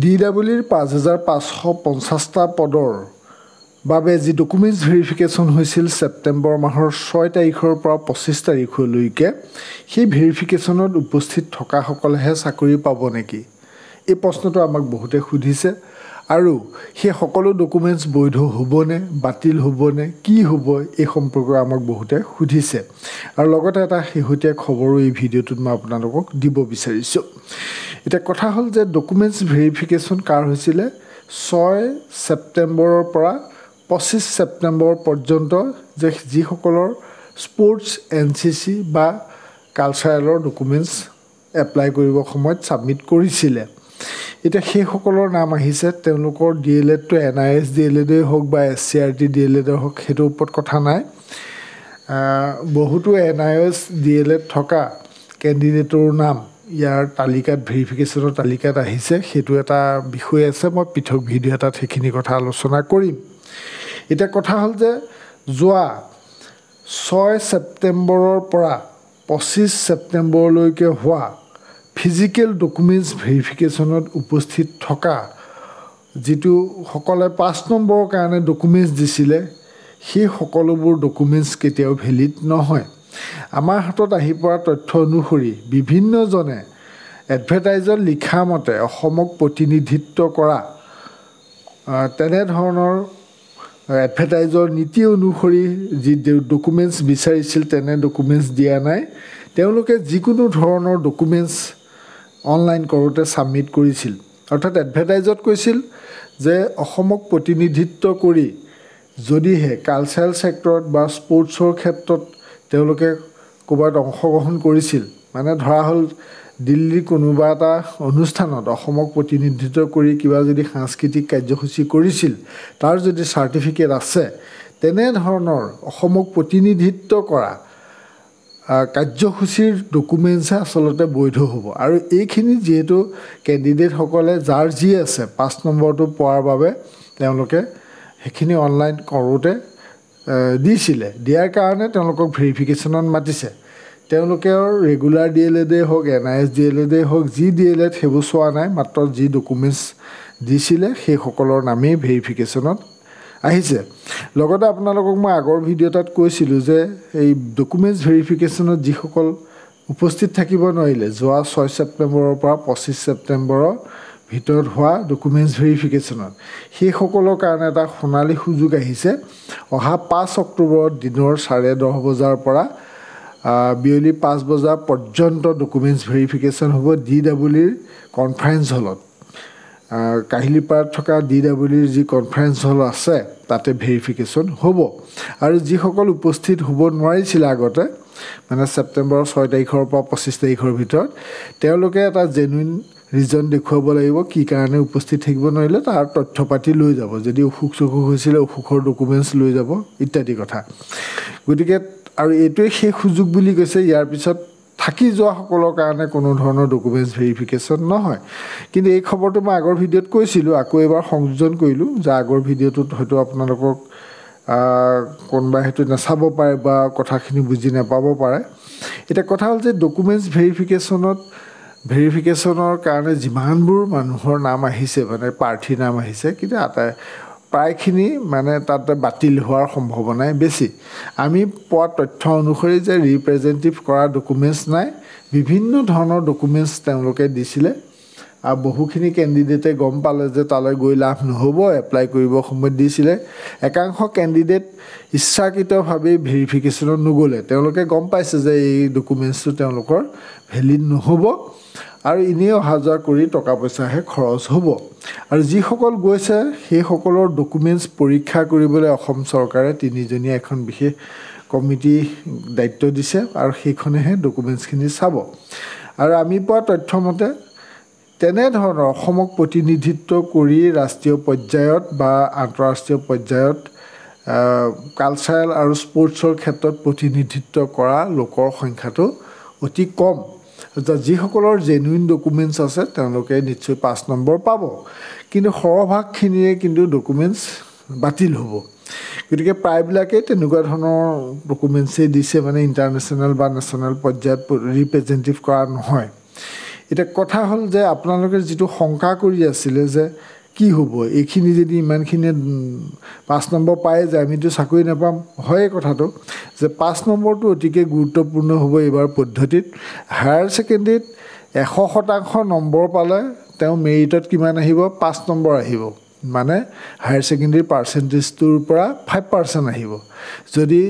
D ডাব্লিউৰ পাঁচ হাজাৰ পাঁচশ পঞ্চাছটা পদৰ বাবে যি ডকুমেণ্টছ ভেৰিফিকেশ্যন হৈছিল ছেপ্টেম্বৰ মাহৰ ছয় তাৰিখৰ পৰা পঁচিছ তাৰিখলৈকে সেই ভেৰিফিকেশ্যনত উপস্থিত থকাসকলেহে চাকৰি পাব নেকি এই প্ৰশ্নটো আমাক বহুতে সুধিছে আৰু সেই সকলো ডকুমেণ্টছ বৈধ হ'বনে বাতিল হ'বনে কি হ'ব এই সম্পৰ্কে আমাক বহুতে সুধিছে আৰু লগতে এটা শেহতীয়া খবৰো এই ভিডিঅ'টোত মই আপোনালোকক দিব বিচাৰিছোঁ এতিয়া কথা হ'ল যে ডকুমেণ্টছ ভেৰিফিকেশ্যন কাৰ হৈছিলে ছয় ছেপ্টেম্বৰৰ পৰা পঁচিছ ছেপ্টেম্বৰ পৰ্যন্ত যে যিসকলৰ স্পৰ্টছ এন চি চি বা কালচাৰেলৰ ডকুমেণ্টছ এপ্লাই কৰিবৰ সময়ত ছাবমিট কৰিছিলে এতিয়া সেইসকলৰ নাম আহিছে তেওঁলোকৰ ডি এল এডটো N I S D L এডেই হওক বা S C R T D L এডেই হওক সেইটোৰ ওপৰত কথা নাই বহুতো N I S D L Ed থকা কেণ্ডিডেটৰ নাম ইয়াৰ তালিকাত ভেৰিফিকেশ্যনৰ তালিকাত আহিছে সেইটো এটা বিষয় আছে মই পৃথক ভিডিঅ' এটাত সেইখিনি কথা আলোচনা কৰিম এতিয়া কথা হ'ল যে যোৱা ছয় ছেপ্টেম্বৰৰ পৰা পঁচিছ ছেপ্টেম্বৰলৈকে হোৱা ফিজিকেল ডকুমেণ্টছ ভেৰিফিকেশ্যনত উপস্থিত থকা যিটো সকলে পাঁচ নম্বৰৰ কাৰণে ডকুমেণ্টছ দিছিলে সেই সকলোবোৰ ডকুমেণ্টছ কেতিয়াও ভেলিড নহয় আমাৰ হাতত আহি পৰা তথ্য অনুসৰি বিভিন্নজনে এডভাৰটাইজত লিখা মতে অসমক প্ৰতিনিধিত্ব কৰা তেনেধৰণৰ এডভাৰটাইজৰ নীতি অনুসৰি যি ডকুমেণ্টছ বিচাৰিছিল তেনে ডকুমেণ্টছ দিয়া নাই তেওঁলোকে যিকোনো ধৰণৰ ডকুমেণ্টছ অনলাইন কৰোঁতে ছাবমিট কৰিছিল অৰ্থাৎ এডভাৰটাইজত কৈছিল যে অসমক প্ৰতিনিধিত্ব কৰি যদিহে কালচাৰেল ছেক্টৰত বা স্পৰ্টছৰ ক্ষেত্ৰত তেওঁলোকে ক'ৰবাত অংশগ্ৰহণ কৰিছিল মানে ধৰা হ'ল দিল্লীৰ কোনোবা এটা অনুষ্ঠানত অসমক প্ৰতিনিধিত্ব কৰি কিবা যদি সাংস্কৃতিক কাৰ্যসূচী কৰিছিল তাৰ যদি চাৰ্টিফিকেট আছে তেনেধৰণৰ অসমক প্ৰতিনিধিত্ব কৰা কাৰ্যসূচীৰ ডকুমেণ্টছহে আচলতে বৈধ হ'ব আৰু এইখিনি যিহেতু কেণ্ডিডেটসকলে যাৰ যি আছে পাঁচ নম্বৰটো পোৱাৰ বাবে তেওঁলোকে সেইখিনি অনলাইন কৰোঁতে দিছিলে দিয়াৰ কাৰণে তেওঁলোকক ভেৰিফিকেশ্যনত মাতিছে তেওঁলোকৰ ৰেগুলাৰ ডি এল এডেই হওক N I S D L এডেই হওক যি ডি এল এড সেইবোৰ চোৱা নাই মাত্ৰ যি ডকুমেণ্টছ দিছিলে সেইসকলৰ নামেই ভেৰিফিকেশ্যনত আহিছে লগতে আপোনালোকক মই আগৰ ভিডিঅ' তাত কৈছিলোঁ যে এই ডকুমেণ্টছ ভেৰিফিকেশ্যনত যিসকল উপস্থিত থাকিব নোৱাৰিলে যোৱা ছয় ছেপ্টেম্বৰৰ পৰা পঁচিছ ছেপ্টেম্বৰৰ ভিতৰত হোৱা ডকুমেণ্টছ ভেৰিফিকেশ্যনত সেইসকলৰ কাৰণে এটা সোণালী সুযোগ আহিছে অহা পাঁচ অক্টোবৰত দিনৰ চাৰে দহ বজাৰ পৰা বিয়লি পাঁচ বজা পৰ্যন্ত ডকুমেণ্টছ ভেৰিফিকেশ্যন হ'ব ডি ডাব্লিউৰ কনফাৰেঞ্চ হলত কাহিলীপাৰাত থকা ডি ডাব্লিউৰ যি কনফাৰেঞ্চ হল আছে তাতে ভেৰিফিকেশ্যন হ'ব আৰু যিসকল উপস্থিত হ'ব নোৱাৰিছিলে আগতে মানে ছেপ্টেম্বৰৰ ছয় তাৰিখৰ পৰা পঁচিছ তাৰিখৰ ভিতৰত তেওঁলোকে এটা জেনুইন ৰিজন দেখুৱাব লাগিব কি কাৰণে উপস্থিত থাকিব নোৱাৰিলে তাৰ তথ্য পাতি লৈ যাব যদি অসুখ চসুখ হৈছিলে অসুখৰ ডকুমেণ্টছ লৈ যাব ইত্যাদি কথা গতিকে আৰু এইটোৱে সেই সুযোগ বুলি কৈছে ইয়াৰ পিছত থাকি যোৱাসকলৰ কাৰণে কোনো ধৰণৰ ডকুমেণ্টছ ভেৰিফিকেশ্যন নহয় কিন্তু এই খবৰটো মই আগৰ ভিডিঅ'ত কৈছিলোঁ আকৌ এবাৰ সংযোজন কৰিলোঁ যে আগৰ ভিডিঅ'টোত হয়তো আপোনালোকক কোনোবাই সেইটো নাচাব পাৰে বা কথাখিনি বুজি নাপাব পাৰে এতিয়া কথা হ'ল যে ডকুমেণ্টছ ভেৰিফিকেশ্যনত ভেৰিফিকেশ্যনৰ কাৰণে যিমানবোৰ মানুহৰ নাম আহিছে মানে প্ৰাৰ্থীৰ নাম আহিছে কিন্তু আটাই প্ৰায়খিনি মানে তাতে বাতিল হোৱাৰ সম্ভাৱনাই বেছি আমি পোৱা তথ্য অনুসৰি যে ৰিপ্ৰেজেণ্টেটিভ কৰা ডকুমেণ্টছ নাই বিভিন্ন ধৰণৰ ডকুমেণ্টছ তেওঁলোকে দিছিলে আৰু বহুখিনি কেণ্ডিডেটে গম পালে যে তালৈ গৈ লাভ নহ'ব এপ্লাই কৰিব সময়ত দিছিলে একাংশ কেণ্ডিডেট ইচ্ছাকৃতভাৱেই ভেৰিফিকেশ্যনত নগ'লে তেওঁলোকে গম পাইছে যে এই ডকুমেণ্টছটো তেওঁলোকৰ ভেলিড নহ'ব আৰু এনেই অহা যোৱা কৰি টকা পইচাহে খৰচ হ'ব আৰু যিসকল গৈছে সেইসকলৰ ডকুমেণ্টছ পৰীক্ষা কৰিবলৈ অসম চৰকাৰে তিনিজনীয়া এখন বিশেষ কমিটি দায়িত্ব দিছে আৰু সেইখনেহে ডকুমেণ্টছখিনি চাব আৰু আমি পোৱা তথ্যমতে তেনেধৰণৰ অসমক প্ৰতিনিধিত্ব কৰি ৰাষ্ট্ৰীয় পৰ্যায়ত বা আন্তঃৰাষ্ট্ৰীয় পৰ্যায়ত কালচাৰেল আৰু স্পৰ্টছৰ ক্ষেত্ৰত প্ৰতিনিধিত্ব কৰা লোকৰ সংখ্যাটো অতি কম যিসকলৰ জেনুইন ডকুমেণ্টছ আছে তেওঁলোকে নিশ্চয় পাঁচ নম্বৰ পাব কিন্তু সৰহভাগখিনিয়ে কিন্তু ডকুমেণ্টছ বাতিল হ'ব গতিকে প্ৰায়বিলাকেই তেনেকুৱা ধৰণৰ ডকুমেণ্টছেই দিছে মানে ইণ্টাৰনেশ্যনেল বা নেশ্যনেল পৰ্যায়ত ৰিপ্ৰেজেণ্টেটিভ কৰা নহয় এতিয়া কথা হ'ল যে আপোনালোকে যিটো শংকা কৰি আছিলে যে কি হ'ব এইখিনি যদি ইমানখিনিয়ে পাঁচ নম্বৰ পাই যে আমিতো চাকৰি নাপাম হয় কথাটো যে পাঁচ নম্বৰটো অতিকৈ গুৰুত্বপূৰ্ণ হ'ব এইবাৰ পদ্ধতিত হায়াৰ ছেকেণ্ডেৰীত এশ শতাংশ নম্বৰ পালে তেওঁ মেৰিটত কিমান আহিব পাঁচ নম্বৰ আহিব মানে হায়াৰ ছেকেণ্ডেৰী পাৰ্চেণ্টেজটোৰ পৰা ফাইভ পাৰ্চেণ্ট আহিব যদি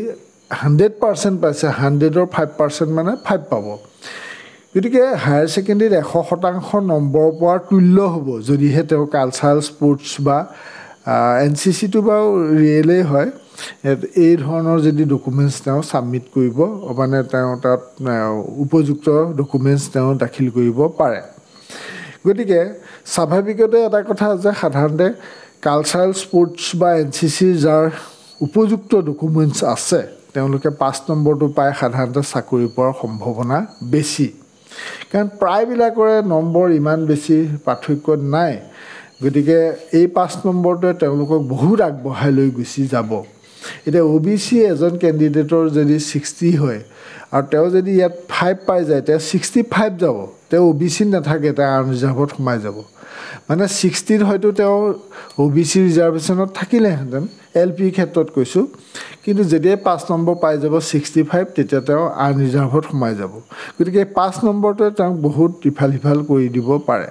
হাণ্ড্ৰেড পাৰ্চেণ্ট পাইছে হাণ্ড্ৰেডৰ ফাইভ পাৰ্চেণ্ট মানে ফাইভ পাব গতিকে হায়াৰ ছেকেণ্ডেৰীত এশ শতাংশ নম্বৰ পোৱাৰ তুল্য হ'ব যদিহে তেওঁ কালচাৰেল স্পৰ্টছ বা এন চি চিটো বাৰু ৰিয়েলেই হয় এই ধৰণৰ যদি ডকুমেণ্টছ তেওঁ ছাবমিট কৰিব মানে তেওঁ তাত উপযুক্ত ডকুমেণ্টছ তেওঁ দাখিল কৰিব পাৰে গতিকে স্বাভাৱিকতে এটা কথা যে সাধাৰণতে কালচাৰেল স্পৰ্টছ বা এন চি চিৰ যাৰ উপযুক্ত ডকুমেণ্টছ আছে তেওঁলোকে পাঁচ নম্বৰটো পাই সাধাৰণতে চাকৰি পোৱাৰ সম্ভাৱনা বেছি কাৰণ প্ৰায়বিলাকৰে নম্বৰ ইমান বেছি পাৰ্থক্য নাই গতিকে এই পাঁচ নম্বৰটোৱে তেওঁলোকক বহুত আগবঢ়াই লৈ গুচি যাব এতিয়া অ' বি চি এজন কেণ্ডিডেটৰ যদি ছিক্সটি হয় আৰু তেওঁ যদি ইয়াত ফাইভ পাই যায় তেওঁ ছিক্সটি ফাইভ যাব তেওঁ অ' বি চি নাথাকে তেওঁ আন ৰিজাৰ্ভত সোমাই যাব মানে ছিক্সটিত হয়তো তেওঁ অ' বি চি ৰিজাৰ্ভেশ্যনত থাকিলেহেঁতেন এল পিৰ ক্ষেত্ৰত কৈছোঁ কিন্তু যেতিয়াই পাঁচ নম্বৰ পাই যাব ছিক্সটি ফাইভ তেতিয়া তেওঁ আন ৰিজাৰ্ভত সোমাই যাব গতিকে পাঁচ নম্বৰটোৱে তেওঁক বহুত ইফাল সিফাল কৰি দিব পাৰে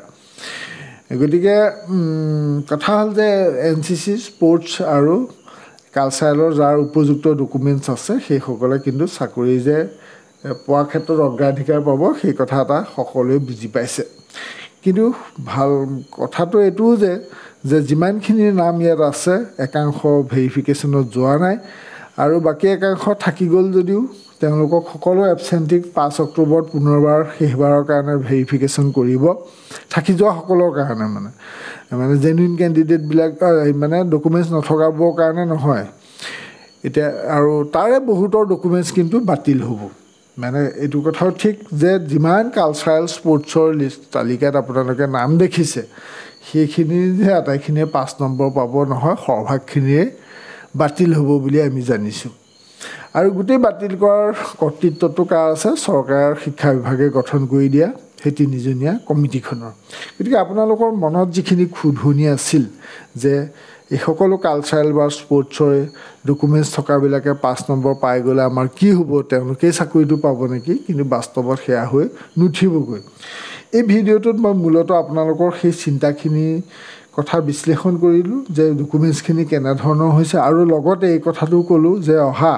গতিকে কথা হ'ল যে এন চি চি স্পৰ্টছ আৰু কালচাৰেলৰ যাৰ উপযুক্ত ডকুমেণ্টছ আছে সেইসকলে কিন্তু চাকৰি যে পোৱাৰ ক্ষেত্ৰত অগ্ৰাধিকাৰ পাব সেই কথা এটা সকলোৱে বুজি পাইছে কিন্তু ভাল কথাটো এইটোও যে যে যিমানখিনি নাম ইয়াত আছে একাংশ ভেৰিফিকেশ্যনত যোৱা নাই আৰু বাকী একাংশ থাকি গ'ল যদিও তেওঁলোকক সকলো এবচেণ্টিক পাঁচ অক্টোবৰত পুনৰবাৰ শেষবাৰৰ কাৰণে ভেৰিফিকেশ্যন কৰিব থাকি যোৱা সকলৰ কাৰণে মানে মানে জেনুইন কেণ্ডিডেটবিলাক মানে ডকুমেণ্টছ নথকাবৰ কাৰণে নহয় এতিয়া আৰু তাৰে বহুতৰ ডকুমেণ্টছ কিন্তু বাতিল হ'ব মানে এইটো কথাও ঠিক যে যিমান কালচাৰেল স্পৰ্টছৰ লিষ্ট তালিকাত আপোনালোকে নাম দেখিছে সেইখিনি যে আটাইখিনিয়ে পাঁচ নম্বৰ পাব নহয় সৰহভাগখিনিয়ে বাতিল হ'ব বুলি আমি জানিছোঁ আৰু গোটেই বাতিল কৰাৰ কৰ্তৃত্বটো কাৰ আছে চৰকাৰৰ শিক্ষা বিভাগে গঠন কৰি দিয়া সেই তিনিজনীয়া কমিটিখনৰ গতিকে আপোনালোকৰ মনত যিখিনি খুধনি আছিল যে এই সকলো কালচাৰেল বা স্পৰ্টছৰে ডকুমেণ্টছ থকাবিলাকে পাঁচ নম্বৰ পাই গ'লে আমাৰ কি হ'ব তেওঁলোকেই চাকৰিটো পাব নেকি কিন্তু বাস্তৱত সেয়া হৈ নুঠিবগৈ এই ভিডিঅ'টোত মই মূলতঃ আপোনালোকৰ সেই চিন্তাখিনিৰ কথা বিশ্লেষণ কৰিলোঁ যে ডকুমেণ্টছখিনি কেনেধৰণৰ হৈছে আৰু লগতে এই কথাটো ক'লোঁ যে অহা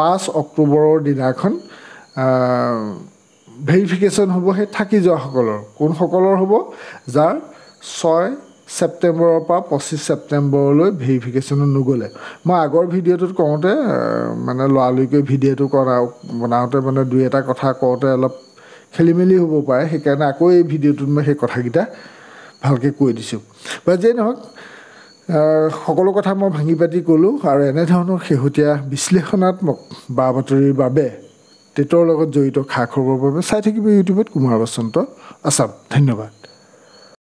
পাঁচ অক্টোবৰৰ দিনাখন ভেৰিফিকেশ্যন হ'ব সেই থাকি যোৱাসকলৰ কোনসকলৰ হ'ব যাৰ ছয় ছেপ্টেম্বৰৰ পৰা পঁচিছ ছেপ্টেম্বৰলৈ ভেৰিফিকেশ্যনো নগ'লে মই আগৰ ভিডিঅ'টোত কওঁতে মানে লৰালৰিকৈ ভিডিঅ'টো কৰা বনাওঁতে মানে দুই এটা কথা কওঁতে অলপ খেলি মেলি হ'ব পাৰে সেইকাৰণে আকৌ এই ভিডিঅ'টোত মই সেই কথাকেইটা ভালকৈ কৈ দিছোঁ বা যেই নহওক সকলো কথা মই ভাঙি পাতি ক'লোঁ আৰু এনেধৰণৰ শেহতীয়া বিশ্লেষণাত্মক বা বাতৰিৰ বাবে টেটৰ লগত জড়িত খা খবৰৰ বাবে চাই থাকিব ইউটিউবত কুমাৰ বসন্ত আছাম ধন্যবাদ